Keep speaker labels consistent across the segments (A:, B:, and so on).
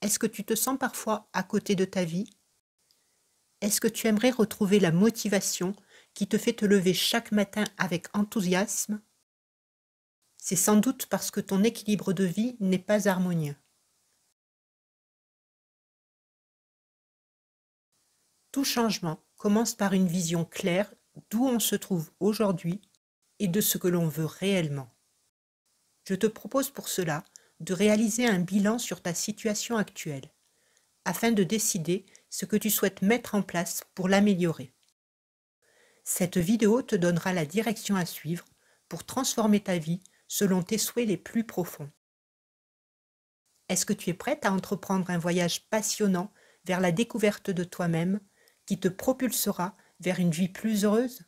A: Est-ce que tu te sens parfois à côté de ta vie Est-ce que tu aimerais retrouver la motivation qui te fait te lever chaque matin avec
B: enthousiasme C'est sans doute parce que ton équilibre de vie n'est pas harmonieux.
A: Tout changement commence par une vision claire d'où on se trouve aujourd'hui et de ce que l'on veut réellement. Je te propose pour cela de réaliser un bilan sur ta situation actuelle, afin de décider ce que tu souhaites mettre en place pour l'améliorer. Cette vidéo te donnera la direction à suivre pour transformer ta vie selon tes souhaits les plus profonds. Est-ce que tu es prête à entreprendre un voyage passionnant vers la découverte de toi-même qui te propulsera vers une vie plus heureuse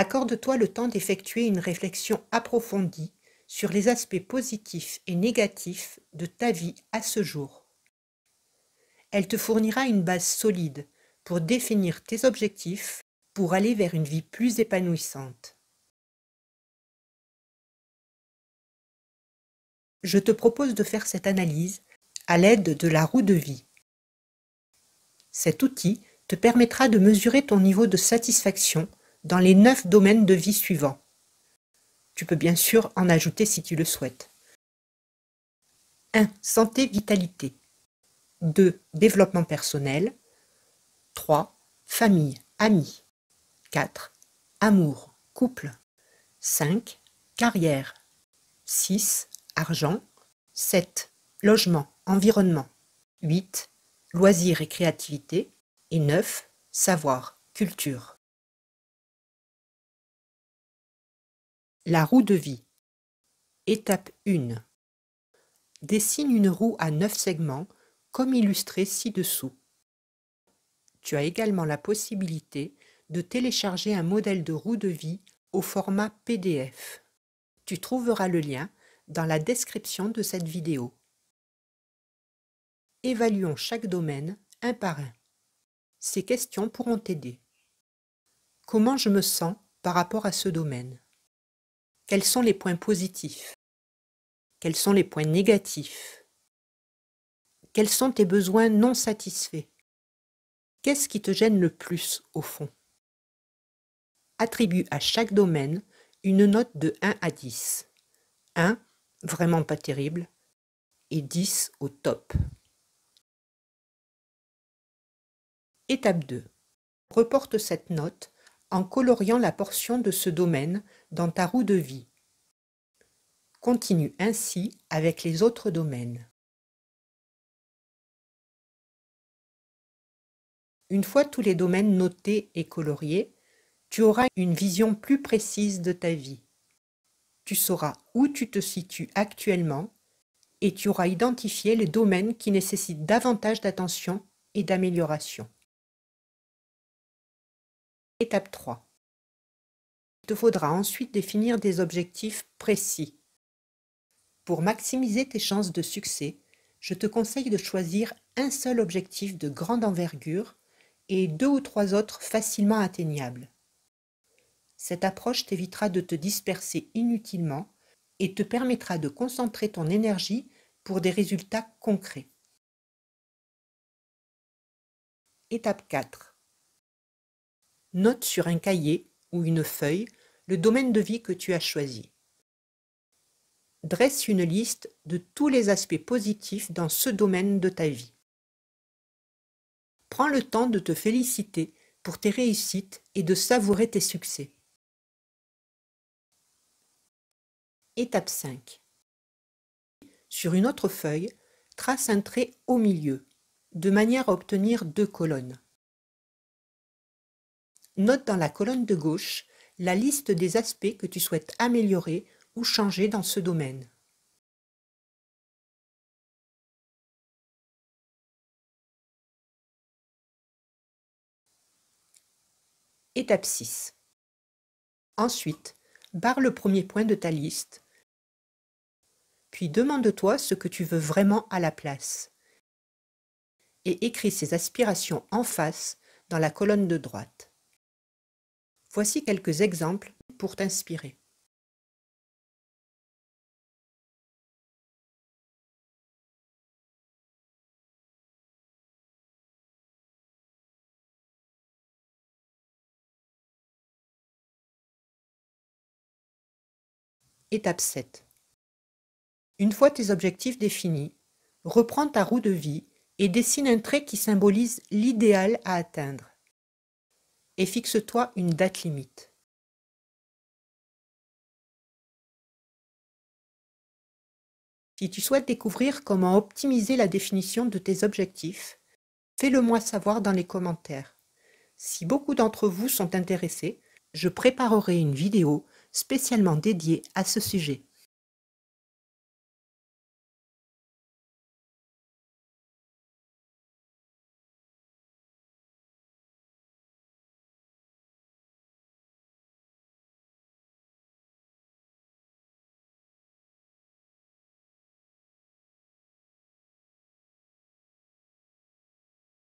A: accorde-toi le temps d'effectuer une réflexion approfondie sur les aspects positifs et négatifs de ta vie à ce jour. Elle te fournira une base solide pour
B: définir tes objectifs pour aller vers une vie plus épanouissante. Je te propose de faire cette analyse à l'aide de la roue de vie. Cet outil te
A: permettra de mesurer ton niveau de satisfaction dans les 9 domaines de vie suivants. Tu peux bien sûr en ajouter si tu le souhaites. 1. Santé, vitalité. 2. Développement personnel. 3. Famille, amis. 4. Amour, couple. 5. Carrière. 6. Argent. 7. Logement, environnement. 8. Loisirs et créativité. Et 9.
B: Savoir, culture. La roue de vie. Étape 1. Dessine une
A: roue à 9 segments, comme illustré ci-dessous. Tu as également la possibilité de télécharger un modèle de roue de vie au format PDF. Tu trouveras le lien dans la description de cette vidéo. Évaluons chaque domaine un par un. Ces questions pourront t'aider. Comment je me sens par rapport à ce domaine quels sont les points positifs Quels sont les points négatifs Quels sont tes besoins non satisfaits Qu'est-ce qui te gêne le plus au fond Attribue à chaque domaine une note de 1 à 10. 1, vraiment pas terrible, et 10 au top. Étape 2. Reporte cette note en coloriant la portion de ce domaine dans ta
B: roue de vie. Continue ainsi avec les autres domaines. Une fois tous les domaines notés et coloriés, tu auras une vision plus précise de ta vie.
A: Tu sauras où tu te situes actuellement et tu auras identifié les domaines qui nécessitent davantage d'attention et d'amélioration. Étape 3 te faudra ensuite définir des objectifs précis. Pour maximiser tes chances de succès, je te conseille de choisir un seul objectif de grande envergure et deux ou trois autres facilement atteignables. Cette approche t'évitera de te disperser inutilement et te permettra de concentrer ton énergie pour des résultats concrets. Étape 4. Note sur un cahier ou une feuille le domaine de vie que tu as choisi. Dresse une liste de tous les aspects positifs dans ce domaine de ta vie. Prends le temps de te féliciter pour tes réussites et de savourer tes succès. Étape 5. Sur une autre feuille, trace un trait au milieu, de manière à obtenir deux colonnes. Note dans la colonne de gauche la liste des aspects que tu souhaites
B: améliorer ou changer dans ce domaine. Étape 6. Ensuite, barre
A: le premier point de ta liste, puis demande-toi ce que tu veux vraiment à la place, et écris ces aspirations en face dans la
B: colonne de droite. Voici quelques exemples pour t'inspirer. Étape 7. Une fois tes objectifs définis,
A: reprends ta roue de vie et dessine un trait qui symbolise l'idéal à atteindre
B: et fixe-toi une date limite. Si tu souhaites découvrir comment
A: optimiser la définition de tes objectifs, fais-le moi savoir dans les commentaires. Si beaucoup d'entre vous sont intéressés, je préparerai une vidéo spécialement
B: dédiée à ce sujet.